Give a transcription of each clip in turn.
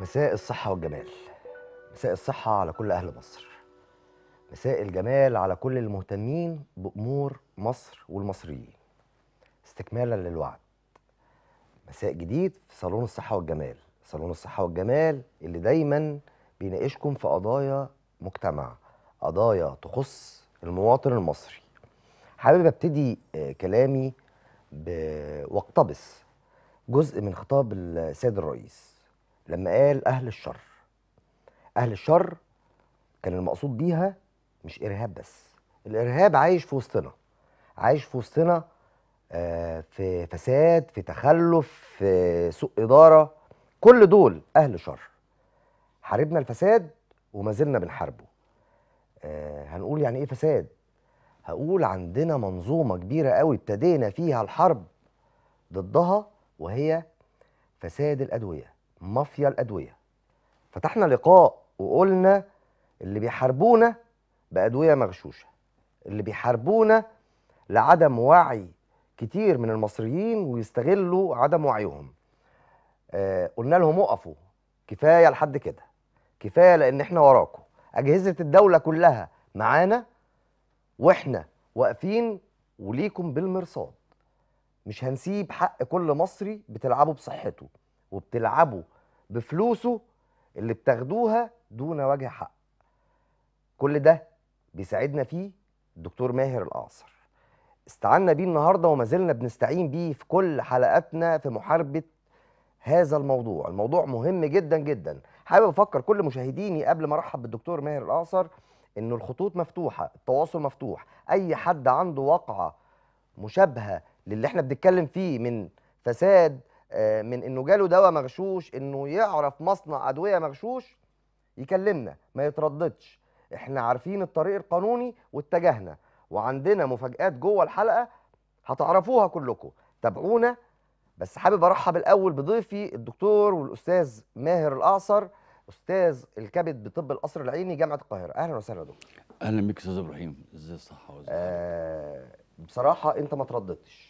مساء الصحة والجمال مساء الصحة على كل أهل مصر مساء الجمال على كل المهتمين بأمور مصر والمصريين استكمالا للوعد مساء جديد في صالون الصحة والجمال صالون الصحة والجمال اللي دايما بيناقشكم في قضايا مجتمع قضايا تخص المواطن المصري حابب ابتدي آه، كلامي واقتبس جزء من خطاب السيد الرئيس لما قال أهل الشر أهل الشر كان المقصود بيها مش إرهاب بس الإرهاب عايش في وسطنا عايش في وسطنا آه، في فساد في تخلف في سوء إدارة كل دول أهل شر حاربنا الفساد وما زلنا بنحاربه آه، هنقول يعني إيه فساد هقول عندنا منظومة كبيرة قوي ابتدينا فيها الحرب ضدها وهي فساد الأدوية مافيا الادويه فتحنا لقاء وقلنا اللي بيحاربونا بادويه مغشوشه اللي بيحاربونا لعدم وعي كتير من المصريين ويستغلوا عدم وعيهم آه قلنا لهم وقفوا كفايه لحد كده كفايه لان احنا وراكم اجهزه الدوله كلها معانا واحنا واقفين وليكم بالمرصاد مش هنسيب حق كل مصري بتلعبه بصحته وبتلعبوا بفلوسه اللي بتاخدوها دون وجه حق كل ده بيساعدنا فيه الدكتور ماهر الأعصر استعنا بيه النهاردة وما زلنا بنستعين بيه في كل حلقاتنا في محاربة هذا الموضوع الموضوع مهم جدا جدا حابب أفكر كل مشاهديني قبل ما أرحب بالدكتور ماهر الأعصر ان الخطوط مفتوحة التواصل مفتوح أي حد عنده واقعة مشابهة للي احنا بنتكلم فيه من فساد آه، من انه جاله دواء مغشوش انه يعرف مصنع ادويه مغشوش يكلمنا ما يترددش احنا عارفين الطريق القانوني واتجهنا وعندنا مفاجآت جوه الحلقه هتعرفوها كلكم تابعونا بس حابب ارحب الاول بضيفي الدكتور والاستاذ ماهر الاعصر استاذ الكبد بطب القصر العيني جامعه القاهره اهلا وسهلا دكتور اهلا بيك استاذ ابراهيم ازي الصحه آه بصراحه انت ما ترددتش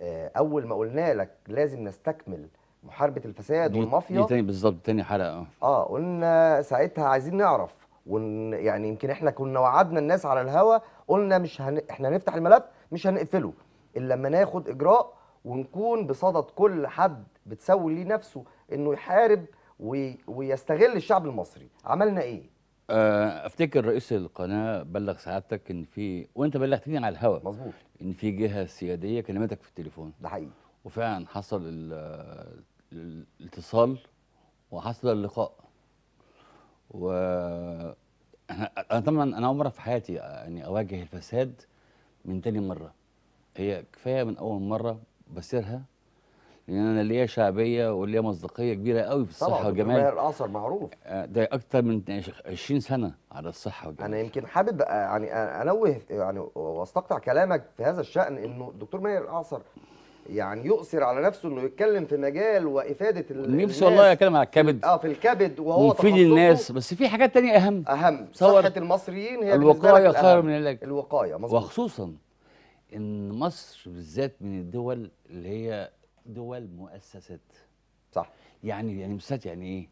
آه، اول ما قلنا لك لازم نستكمل محاربه الفساد والمافيا دي تاني بالظبط تاني حلقه آه. اه قلنا ساعتها عايزين نعرف ون يعني يمكن احنا كنا وعدنا الناس على الهوا قلنا مش هن... احنا هنفتح الملف مش هنقفله الا لما ناخد اجراء ونكون بصدد كل حد بتسوي ليه نفسه انه يحارب وي... ويستغل الشعب المصري عملنا ايه آه، افتكر رئيس القناه بلغ سعادتك ان في وانت بلغتني على الهواء مظبوط ان في جهه سياديه كلمتك في التليفون ده حقيقي وفعلا حصل الاتصال وحصل اللقاء و انا طبعا انا اول مره في حياتي يعني اواجه الفساد من تاني مره هي كفايه من اول مره بسيرها لان انا ليا شعبيه وليا مصداقيه كبيره قوي في الصحه والجمال طبعا الاثر معروف آه، ده اكتر من 20 سنه على الصحه والجمال انا يمكن حابب آه، يعني آه، انوه يعني واستقطع كلامك في هذا الشان انه الدكتور ماهر الاعصر يعني يؤثر على نفسه انه يتكلم في مجال وافاده نفسي والله اتكلم على الكبد اه في الكبد وهو مفيد للناس بس في حاجات تانية اهم اهم صحه المصريين هي الوقايه خير من العلاج الوقايه مظبوط وخصوصا ان مصر بالذات من الدول اللي هي دول مؤسسات صح يعني يعني مؤسسات يعني ايه؟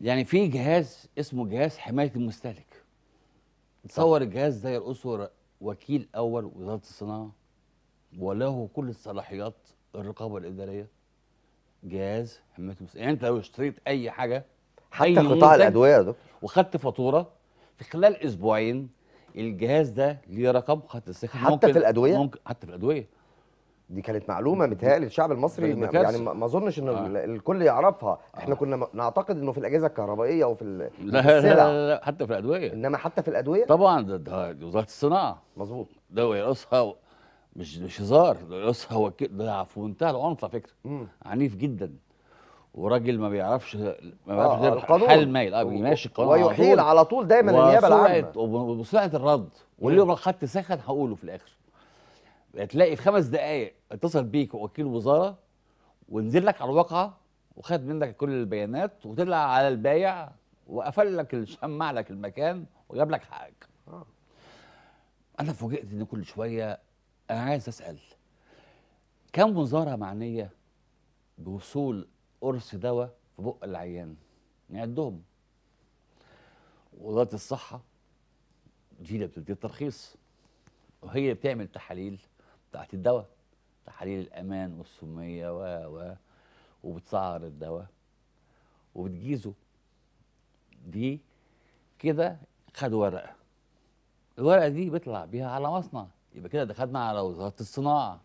يعني في جهاز اسمه جهاز حمايه المستهلك تصور الجهاز ده يرقصه وكيل اول وزاره الصناعه وله كل الصلاحيات الرقابه الاداريه جهاز حمايه المستهلك يعني انت لو اشتريت اي حاجه حتى قطاع الادويه يا دكتور وخدت فاتوره في خلال اسبوعين الجهاز ده ليه رقم خط السكن حتى ممكن في الادويه ممكن حتى في الادويه دي كانت معلومه متهيألي الشعب المصري يعني ما اظنش ان آه. الكل يعرفها آه. احنا آه. كنا نعتقد انه في الاجهزه الكهربائيه وفي لا, لا, لا, لا حتى في الادويه انما حتى في الادويه طبعا ده, ده وزاره الصناعه مظبوط ده و... مش مش هزار ده يرقصها ده في منتهى العنف على فكره عنيف جدا وراجل ما بيعرفش ما بيعرفش آه القانون حل مايل اه ماشي القانون ويحيل على طول, على طول دايما النيابه العامه وبسرعه الرد واللي لو خدت سخن هقوله في الاخر هتلاقي في خمس دقائق اتصل بيك وكيل وزاره ونزل لك على الواقعه وخد منك كل البيانات وطلع على البايع وقفل لك شمع لك المكان وجاب لك حقك. آه. انا فوجئت ان كل شويه انا عايز اسال كم وزاره معنيه بوصول قرص دواء في بق العيان؟ نعدهم يعني وزاره الصحه دي اللي بتدي الترخيص وهي بتعمل تحاليل بتاعت الدواء تحاليل الامان والسميه و و وبتسعر الدواء وبتجيزه دي كده خد ورقه الورقه دي بيطلع بيها على مصنع يبقى كده دخلنا على وزاره الصناعه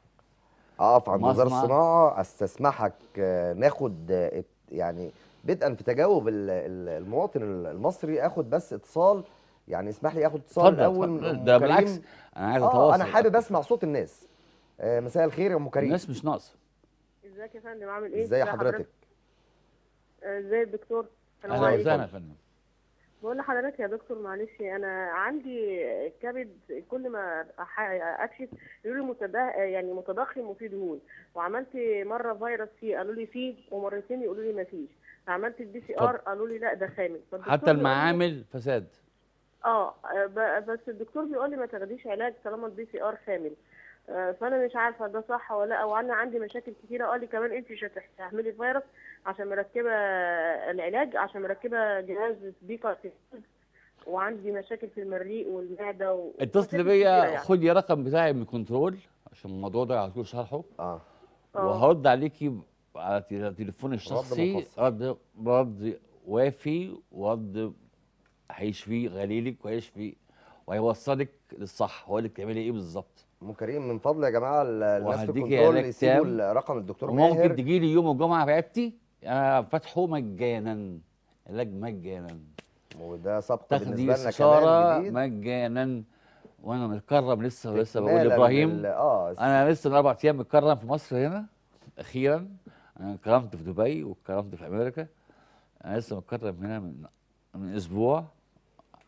اقف اه، عند وزاره الصناعه استسمحك آه، ناخد آه، يعني بدءا في تجاوب المواطن المصري اخد بس اتصال يعني اسمح لي اخد اتصال الاول ده بالعكس انا عايز اتواصل آه انا حابب اسمع صوت الناس آه، مساء الخير يا ام كريم الناس مش ناقصه ازيك يا فندم عامل ايه ازي حضرتك آه، ازي الدكتور اهلا وسهلا يا فندم بقول لحضرتك يا دكتور معلش انا عندي كبد كل ما اكشف يقولوا لي يعني متضخم وفيه دهون وعملت مره فيروس فيه قالوا لي فيه ومرتين يقولوا لي ما فيش عملت البي سي ار قالوا لي لا ده خامل حتى المعامل فساد اه, آه، بس الدكتور بيقول لي ما تاخديش علاج طالما البي سي ار خامل آه، فانا مش عارفه ده صح ولا لا وانا عندي مشاكل كتيره قال لي كمان انت مش هتحملي فيروس عشان مركبه العلاج عشان مركبه جهاز سبيكر وعندي مشاكل في المريء والمعده و... اتصل بيا يعني. خدي رقم بتاعي من كنترول عشان الموضوع ده على طول شرحه آه. اه وهرد عليكي على تليفوني الشخصي رد رد وافي ورد هيشفي غليلك وهيشفي وهيوصلك للصح هو اللي بتعملي ايه بالظبط ام كريم من فضل يا جماعه الناس في كنترول يسيبوا رقم الدكتور ماهر ممكن تجي لي يوم الجمعه في عيادتي انا فاتحه مجانا علاج مجانا وده سبق بالنسبه لنا كمان مجانا وانا متكرم لسه لسه بقول لابراهيم آه انا لسه من اربع ايام متكرم في مصر هنا اخيرا انا اتكرمت في دبي واتكرمت في امريكا انا لسه متكرم هنا من من اسبوع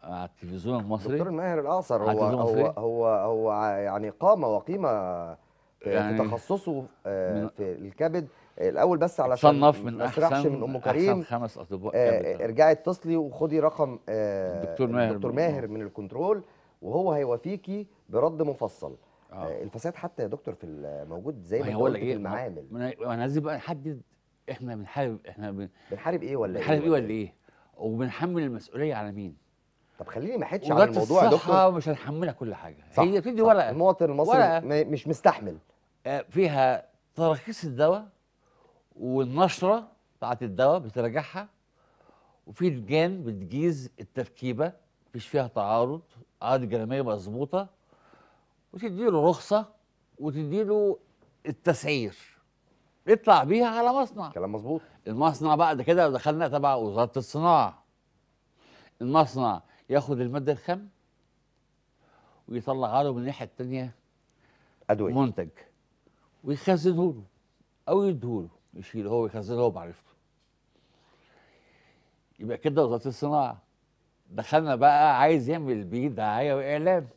على التلفزيون المصري دكتور ماهر الاعصر هو هو هو هو يعني قامه وقيمه آه، في يعني تخصصه آه، في الكبد الاول بس علشان صنف من احسن من ام كريم احسن خمس اطباء آه، ارجعي اتصلي وخدي رقم دكتور الدكتور ماهر دكتور ماهر من الكنترول وهو هيوافيكي برد مفصل آه. الفساد حتى يا دكتور في موجود زي ما قلت في إيه، المعامل انا عايز بقى نحدد احنا بنحارب احنا بنحارب ايه ولا بنحارب ايه, إيه ولا إيه؟, ايه وبنحمل المسؤوليه على مين طب خليني ما حدش على الموضوع يا دكتور مش هتحملها كل حاجه صح هي بتدي ورقه المواطن المصري مش مستحمل آه، فيها تراخيص الدواء والنشره بتاعت الدواء بتراجعها وفي لجان بتجيز التركيبه مفيش فيها تعارض قاعده جراميه مظبوطه وتديله رخصه وتديله التسعير يطلع بيها على مصنع كلام مظبوط المصنع بقى ده كده دخلنا تبع وزاره الصناعه المصنع ياخد الماده الخام ويطلعها له من الناحيه الثانيه ادويه منتج ويخزنه له او يديه له يشيله هو يخزنه هو بعرفته يبقى كده وزاره الصناعه دخلنا بقى عايز يعمل بيه دعايه واعلام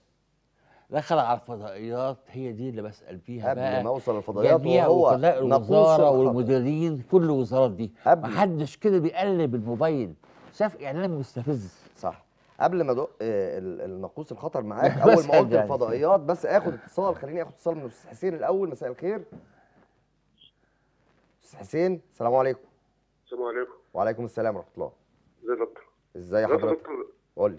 دخل على الفضائيات هي دي اللي بسال فيها قبل بقى ما اوصل الفضائيات وهو الوزاره والمديرين كل الوزارات دي محدش كده بيقلب الموبايل شاف اعلان مستفز صح قبل ما ادق آه، الناقوس الخطر معاك اول ما قلت يعني. الفضائيات بس اخد اتصال خليني اخد اتصال من الاستاذ حسين الاول مساء الخير استاذ حسين السلام عليكم السلام عليكم وعليكم السلام ورحمه الله ازي دكتور ازي حضرتك قول لي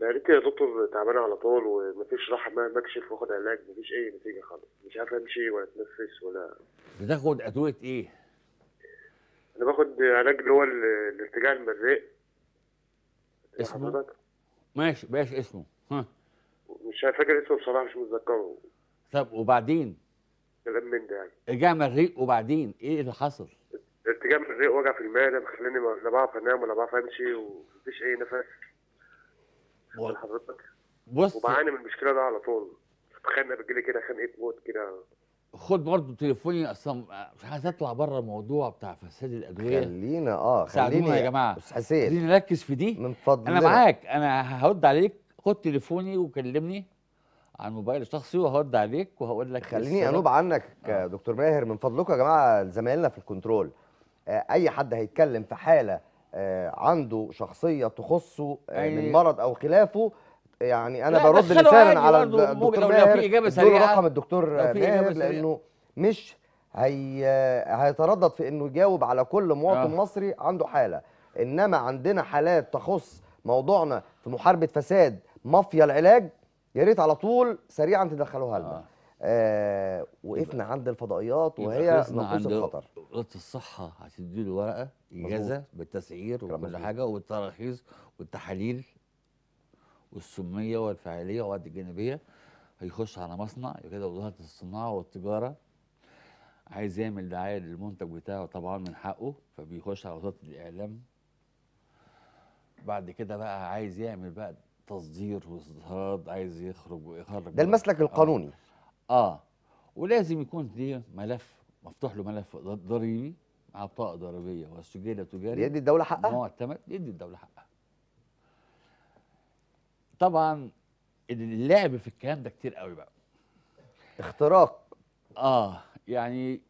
معدتي يا دكتور تعبان على طول ومفيش راحه ما بكشف واخد علاج مفيش اي نتيجه خالص مش عارف امشي ولا اتنفس ولا بتاخد ادويه ايه؟ انا باخد علاج اللي هو الارتجاع المريء اسمه ماشي ماشي اسمه ها مش فاكر اسمه بصراحه مش متذكره طب وبعدين كلام من ده يعني ارجع من الريق وبعدين ايه اللي حصل؟ ارتجاع من الريق وجع في المعده مخليني لا بعرف انام ولا بعرف امشي ومفيش اي نفس و... حضرتك بص وبعاني من المشكله ده على طول بتخانق بتجيلي كده خانقه موت كده خد برضه تليفوني اصلا مش عايز اطلع بره الموضوع بتاع فساد الادويه خلينا اه خلينا يا جماعه بس حسين خلينا نركز في دي من فضلك انا معاك انا هرد عليك خد تليفوني وكلمني عن موبايل شخصي وهرد عليك وهقول لك خليني انوب عنك آه. دكتور ماهر من فضلكم يا جماعه زمايلنا في الكنترول آه اي حد هيتكلم في حاله آه عنده شخصيه تخصه آه من مرض او خلافه يعني انا برد لسانا على الدكتور ماهر في اجابه سريعه دور رقم الدكتور ماهر لانه مش هي هيتردد في انه يجاوب على كل مواطن آه. مصري عنده حاله انما عندنا حالات تخص موضوعنا في محاربه فساد مافيا العلاج يا ريت على طول سريعا تدخلوها لنا آه. آه وقفنا عند الفضائيات وهي نقص الخطر وزاره الصحه هتدي له ورقه اجازه بالتسعير وكل حاجه والتراخيص والتحاليل والسميه والفاعليه والواد الجانبيه هيخش على مصنع كده وزاره الصناعه والتجاره عايز يعمل دعايه للمنتج بتاعه طبعا من حقه فبيخش على وزاره الاعلام بعد كده بقى عايز يعمل بقى تصدير واصدارات عايز يخرج ويخرج ده المسلك اه. القانوني آه. اه ولازم يكون دي ملف مفتوح له ملف ضريبي مع بطاقه ضريبيه والسجله تجاري يدي الدوله حقها معتمد يدي الدوله حقها طبعا اللعب في الكلام ده كتير قوي بقى اختراق اه يعني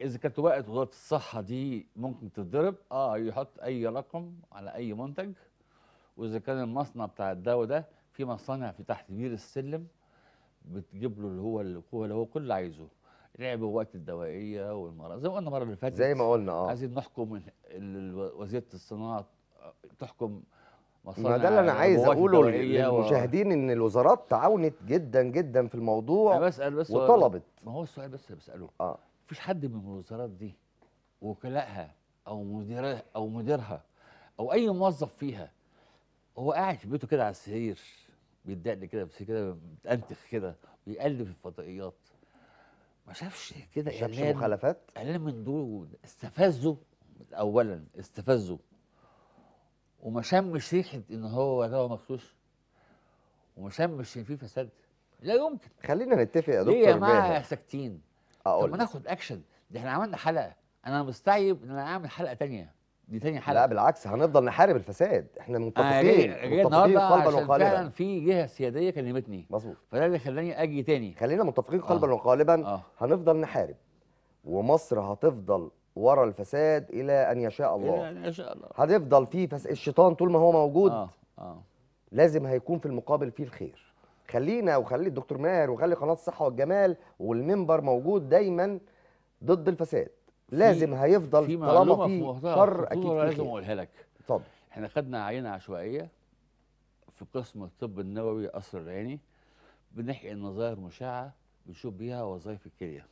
اذا كانت وقت وزاره الصحه دي ممكن تتضرب اه يحط اي رقم على اي منتج واذا كان المصنع بتاع الدواء ده في مصانع في تحت بير السلم بتجيب له اللي هو اللي هو كل عايزه لعب وقت الدوائيه والمرض زي ما قلنا المره اللي فاتت زي ما قلنا اه عايزين نحكم وزيره الصناعه آه، تحكم ما ده اللي انا عايز اقوله للمشاهدين ان الوزارات تعاونت جدا جدا في الموضوع انا بسال بس وطلبت ما هو السؤال بس بساله اه مفيش حد من الوزارات دي وكلائها او مديرها او مديرها او اي موظف فيها هو قاعد في بيته كده على السرير بيتدقن كده بس كده متأنتخ كده بيقلب في الفضائيات ما شافش كده شافش مخالفات اعلان من دول استفزه اولا استفزه وما شمش ريحه ان هو هو مخصوص وما شمش ان في فساد لا يمكن خلينا نتفق يا دكتور ليه يا جماعه ساكتين اقول طب ناخد اكشن ده احنا عملنا حلقه انا مستعجب ان انا اعمل حلقه تانية دي ثاني حلقه لا بالعكس هنفضل نحارب الفساد احنا متفقين متفقين قلبا وقالبا فعلا في جهه سياديه كلمتني مظبوط فده اللي خلاني اجي تاني خلينا متفقين قلبا آه. وقالبا آه. هنفضل نحارب ومصر هتفضل ورا الفساد الى ان يشاء الله الى ان يشاء الله هتفضل في فس... الشيطان طول ما هو موجود اه اه لازم هيكون في المقابل فيه الخير خلينا وخلي الدكتور ماهر وخلي قناه الصحه والجمال والمنبر موجود دايما ضد الفساد لازم هيفضل في طالما في شر اكيد في لازم اقولها لك اتفضل احنا خدنا عينه عشوائيه في قسم الطب النووي قصر العيني بنحقن نظائر مشعه بنشوف بيها وظائف الكليه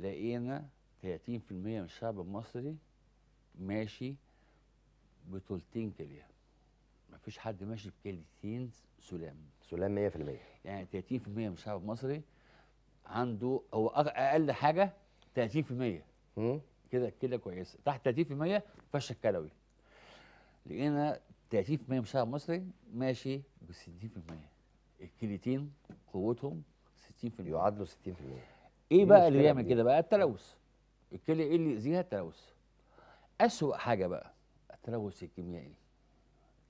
لقينا 30% من الشعب المصري ماشي بطولتين كليه مفيش حد ماشي بكليتين سلام سلام 100% يعني 30% من الشعب المصري عنده هو اقل حاجه 30% كده كده كويسه تحت 30% فشل كلوي لقينا 30% من الشعب المصري ماشي ب 60% الكليتين قوتهم 60% يعادلوا 60% إيه, ايه بقى اللي بيعمل كده بقى التلوث الكلى اللي يأذيها التلوث أسوأ حاجة بقى التلوث الكيميائي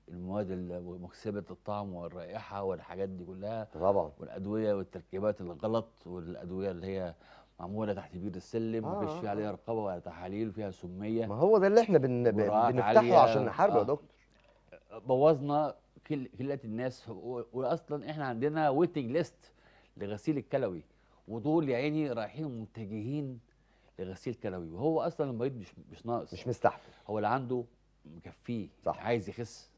المواد المكسبة الطعم والرائحة والحاجات دي كلها طبعا والأدوية والتركيبات الغلط والأدوية اللي هي معمولة تحت بير السلم آه مفيش فيها عليها رقابة ولا تحاليل فيها سمية ما هو ده اللي احنا بن... بنفتحه عشان نحاربه آه يا دكتور بوظنا كل... كلات الناس وأصلا احنا عندنا ويتنج ليست لغسيل الكلوي ودول يا عيني رايحين متجهين لغسيل كلوي وهو اصلا المريض مش مش ناقص مش مستحمل هو اللي عنده مكفيه صح عايز يخس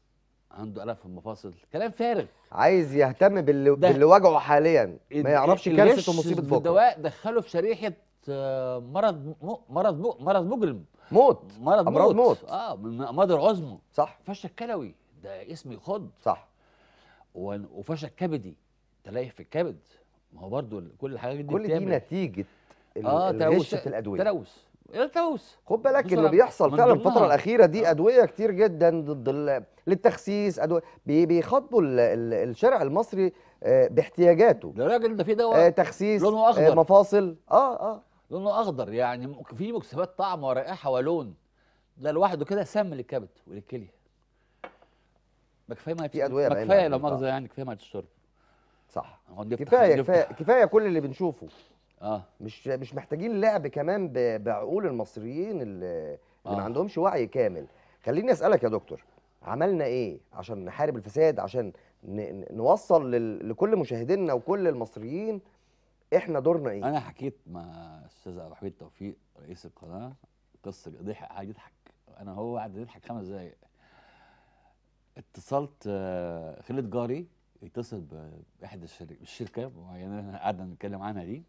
عنده الاف في المفاصل كلام فارغ عايز يهتم باللي باللي وجعه حاليا ما يعرفش كارثه ومصيبه فوق الدواء دخله في شريحه آه، مرض مرض مرض مجرم موت مرض امراض موت, موت. اه من امراض العظمى صح فشل كلوي ده اسم يخض صح وفشل كبدي تلاقيه في الكبد ما هو برضو كل الحاجات دي كل دي نتيجه اه الغش في الادويه تلوث التلوث خد بالك اللي بيحصل فعلا الفتره الاخيره دي آه. ادويه كتير جدا ضد للتخسيس ادويه بيخاطبوا الشارع المصري آه، باحتياجاته يا راجل ده في دواء آه تخسيس لونه اخضر آه مفاصل اه اه لونه اخضر يعني في مكسبات طعم ورائحه ولون ده لوحده كده سم للكبد وللكليه ما كفايه ما في ادويه ما كفايه لو مؤاخذه يعني كفايه ما تشرب صح كفايه كفايه كفايه كل اللي بنشوفه اه مش مش محتاجين لعب كمان بعقول المصريين اللي, آه. اللي ما آه. عندهمش وعي كامل خليني اسالك يا دكتور عملنا ايه عشان نحارب الفساد عشان نوصل لكل مشاهدينا وكل المصريين احنا دورنا ايه انا حكيت مع الاستاذ عبد الحميد توفيق رئيس القناه قصه ضحك قاعد يضحك انا هو قاعد يضحك خمس دقايق اتصلت آه، خالد جاري يتصل باحد الشركه معينه قعدنا نتكلم عنها دي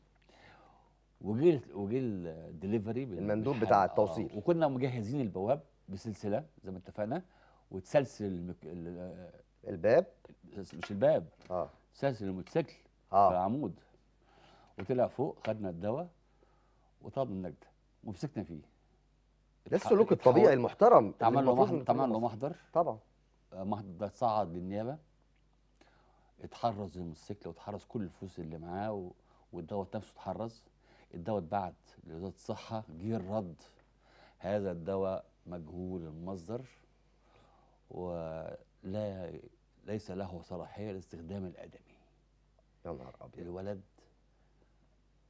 وجي وجي الدليفري المندوب بتاع آه، التوصيل وكنا مجهزين البواب بسلسله زي ما اتفقنا وتسلسل المك... آه، الباب مش الباب اه سلسل الموتوسيكل اه في العمود وطلع فوق خدنا الدواء وطلبنا النجده ومسكنا فيه ده السلوك الطبيعي المحترم اتعمل له محضر اتعمل له محضر طبعا آه، محضر ده صعد للنيابه اتحرز الموتوسيكل واتحرز كل الفلوس اللي معاه والدواء نفسه اتحرز الدواء اتبعت لوزاره الصحه جه الرد هذا الدواء مجهول المصدر ولا ليس له صلاحيه للاستخدام الادمي يا نهار ابيض الولد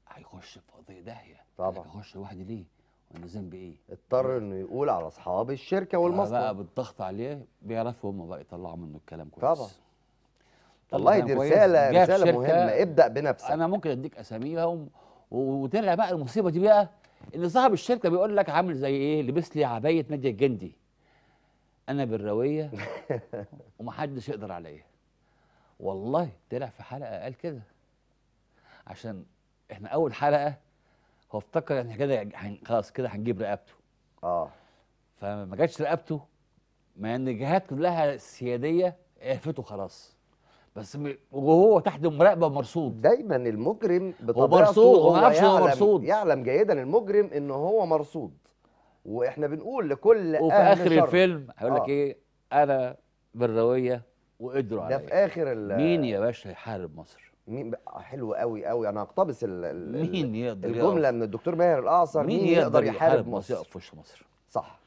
هيخش في قضيه داهيه طبعا هيخش لوحده ليه؟ وانه ذنب ايه؟ اضطر انه يقول على اصحاب الشركه والمصنع بقى بالضغط عليه بيعرفوا هم بقى يطلعوا منه الكلام كويس طبعا والله دي رساله رساله مهمه ابدا بنفسك انا ممكن اديك اساميهم وطلع بقى المصيبه دي بقى ان صاحب الشركه بيقول لك عامل زي ايه لبس لي عبايه ناديه الجندي انا بالرويه ومحدش يقدر عليا والله طلع في حلقه قال كده عشان احنا اول حلقه هو افتكر احنا كده خلاص كده هنجيب رقبته اه فما جاتش رقبته ما ان الجهات كلها السياديه عرفته خلاص بس وهو تحت مراقبه مرصود دايما المجرم هو مرصود هو عارف هو مرصود يعلم جيدا المجرم ان هو مرصود واحنا بنقول لكل وفي اخر شرق. الفيلم هقول لك آه. ايه انا بالرويه وقدروا عليا ده في اخر ال مين يا باشا يحارب مصر؟ مين آه، حلو قوي قوي انا هقتبس ال مين يقدر الجمله من الدكتور ماهر الاعصر مين, مين يقدر, يقدر يحارب, يحارب مصر؟ مين يقدر يحارب مصر؟ صح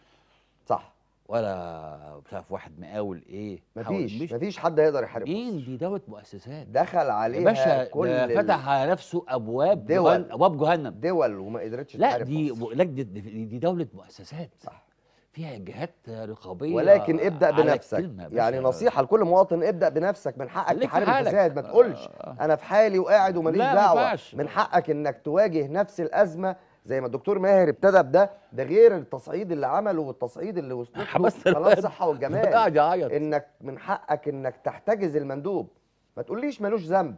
صح ولا بتعرف واحد مقاول ايه مفيش مفيش حد هيقدر يحارب مين دي دوت مؤسسات دخل عليها باشا كل فتح على نفسه ابواب دول ابواب جهنم دول وما قدرتش تحارب لا دي لك دي, دي دوله مؤسسات صح فيها جهات رقابيه ولكن ابدا بنفسك يعني نصيحه لكل مواطن ابدا بنفسك من حقك تحارب الفساد ما تقولش آه. انا في حالي وقاعد وماليش دعوه من حقك انك تواجه نفس الازمه زي ما الدكتور ماهر ابتدى بده ده غير التصعيد اللي عمله والتصعيد اللي وصلته خلاص صحه والجمال انك من حقك انك تحتجز المندوب ما تقوليش ملوش ذنب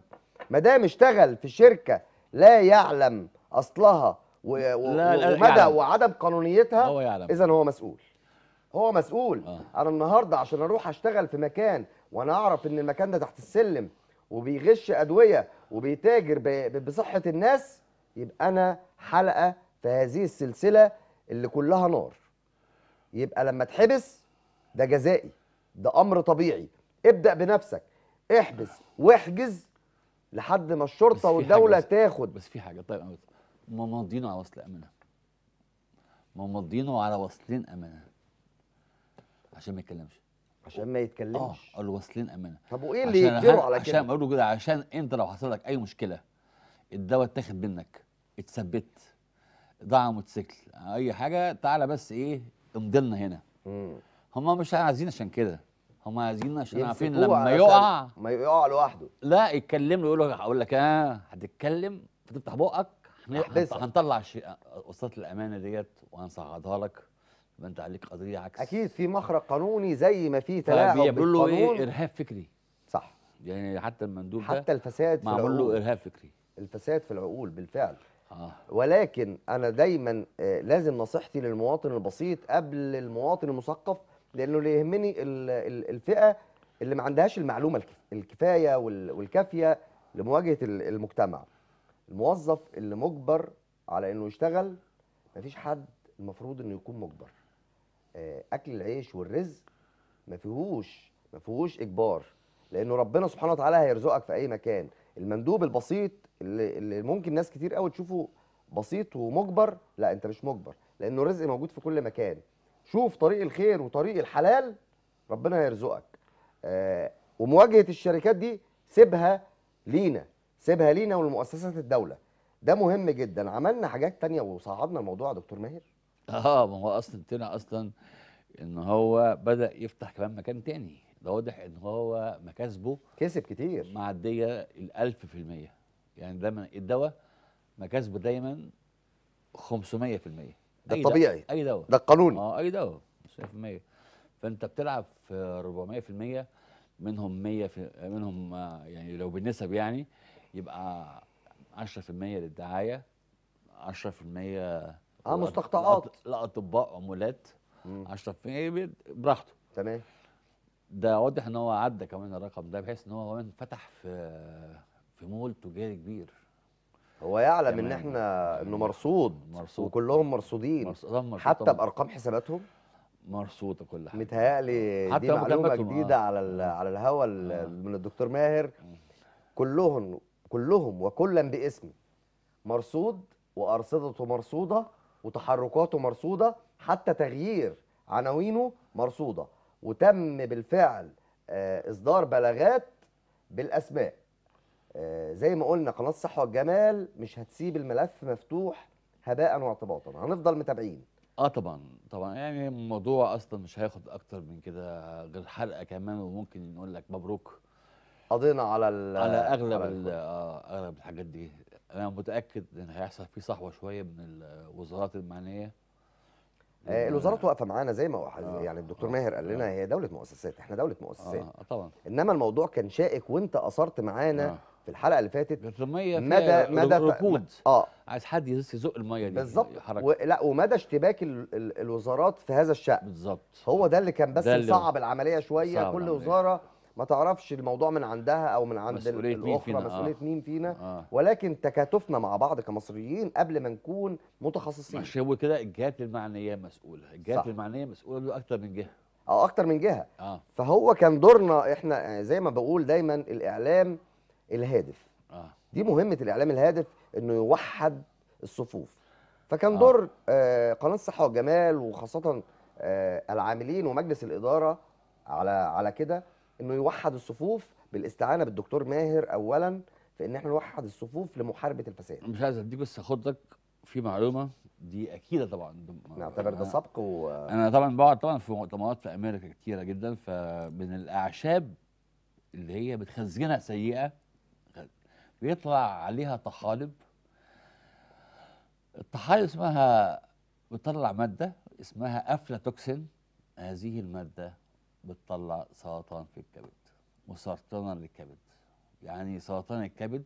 ما دام اشتغل في شركه لا يعلم اصلها و... و... لا لا ومدى يعلم. وعدم قانونيتها هو يعلم اذا هو مسؤول هو مسؤول آه. انا النهارده عشان اروح اشتغل في مكان وانا اعرف ان المكان ده تحت السلم وبيغش ادويه وبيتاجر ب... بصحه الناس يبقى انا حلقه في هذه السلسله اللي كلها نار يبقى لما تحبس ده جزائي ده امر طبيعي ابدا بنفسك احبس واحجز لحد ما الشرطه والدوله بس تاخد بس في حاجه طيب ممضينه على وصل امانه ممضينه على وصلين امانه عشان ما يتكلمش عشان ما يتكلمش اه الوصلين امانه طب وايه اللي يجبره على كده عشان بقول كده عشان انت لو حصل لك اي مشكله الدواء اتاخد منك اتثبت ضاع موتوسيكل اي حاجه تعالى بس ايه امضي لنا هنا هم مش عايزين عشان كده هم عايزين عشان عارفين لما يقع ما يقع لوحده لا يتكلم له يقول له هقول لك اه هتتكلم فتفتح بقك هنطلع قصات الامانه ديت وهنصعدها لك يبقى انت عليك قضيه عكس اكيد في مخرج قانوني زي ما في تلاعب بيعملوا له ايه ارهاب فكري صح يعني حتى المندوب حتى الفساد معمول له ارهاب فكري الفساد في العقول بالفعل آه. ولكن انا دايما آه، لازم نصيحتي للمواطن البسيط قبل المواطن المثقف لانه اللي يهمني الفئه اللي ما عندهاش المعلومه الكفايه والكافيه لمواجهه المجتمع الموظف اللي مجبر على انه يشتغل مفيش حد المفروض انه يكون مجبر آه، اكل العيش والرزق ما فيهوش ما فيهوش اجبار لانه ربنا سبحانه وتعالى هيرزقك في اي مكان المندوب البسيط اللي, اللي ممكن ناس كتير قوي تشوفه بسيط ومجبر لا انت مش مجبر لانه الرزق موجود في كل مكان شوف طريق الخير وطريق الحلال ربنا هيرزقك آه ومواجهه الشركات دي سيبها لينا سيبها لينا ولمؤسسات الدوله ده مهم جدا عملنا حاجات تانية وصعدنا الموضوع يا دكتور ماهر اه ما هو اصلا ابتدى اصلا ان هو بدا يفتح كمان مكان تاني ده واضح ان هو مكاسبه كسب كتير معديه ال 1000% يعني دايما الدواء مكاسبه دايما 500% ده الطبيعي اي دواء ده القانوني اه اي دواء 500% فانت بتلعب في 400% منهم 100 في منهم آه، يعني لو بالنسب يعني يبقى 10% للدعايه 10% اه مستقطعات لاطباء عمولات 10% إيه، براحته تمام ده واضح ان هو عدى كمان الرقم ده بحيث ان هو كمان فتح في في مول تجاري كبير هو يعلم ان احنا انه مرصود, مرصود وكلهم مرصودين آه، مرصود حتى طبعا. بارقام حساباتهم مرصوده كل حاجه متهيألي دي معلومه جديده آه. على آه. على الهوا آه. من الدكتور ماهر كلهم كلهم وكلا باسم مرصود وارصدته مرصوده وتحركاته مرصوده حتى تغيير عناوينه مرصوده وتم بالفعل آه، اصدار بلاغات بالاسماء آه، زي ما قلنا قناه الصحه والجمال مش هتسيب الملف مفتوح هباء واعتباطا هنفضل متابعين اه طبعا طبعا يعني الموضوع اصلا مش هياخد اكتر من كده غير حرقه كمان وممكن نقول لك مبروك قضينا على على اغلب على آه اغلب الحاجات دي انا متاكد ان هيحصل في صحوه شويه من الوزارات المعنيه آه الوزارات واقفه معانا زي ما آه يعني الدكتور آه ماهر قال لنا آه هي دوله مؤسسات احنا دوله مؤسسات آه, آه، طبعا انما الموضوع كان شائك وانت اثرت معانا آه في الحلقه اللي فاتت الميه مدى مدى ركود اه عايز حد يزق الميه دي بالظبط لا ومدى اشتباك ال ال الوزارات في هذا الشان بالظبط هو ده اللي كان بس صعب العمليه شويه كل العملية. وزاره ما تعرفش الموضوع من عندها او من عند مسؤولية الاخرى مين فينا. آه. مسؤوليه مين فينا آه. ولكن تكاتفنا مع بعض كمصريين قبل ما نكون متخصصين مش هو كده الجهات المعنيه مسؤوله الجهات صح. المعنيه مسؤوله اكتر من جهه او اكتر من جهه آه. فهو كان دورنا احنا يعني زي ما بقول دايما الاعلام الهادف آه. دي مهمه الاعلام الهادف انه يوحد الصفوف فكان آه. دور آه قناه الصحه والجمال وخاصه آه العاملين ومجلس الاداره على على كده انه يوحد الصفوف بالاستعانه بالدكتور ماهر اولا في ان احنا نوحد الصفوف لمحاربه الفساد مش عايز اديك بس خدك في معلومه دي اكيده طبعا نعتبر ده سبق و انا طبعا بقعد طبعا في مؤتمرات في امريكا كتيره جدا فمن الاعشاب اللي هي بتخزنها سيئه بيطلع عليها طحالب الطحالب اسمها بتطلع ماده اسمها افلاتوكسين هذه الماده بتطلع سرطان في الكبد وسرطان للكبد يعني سرطان الكبد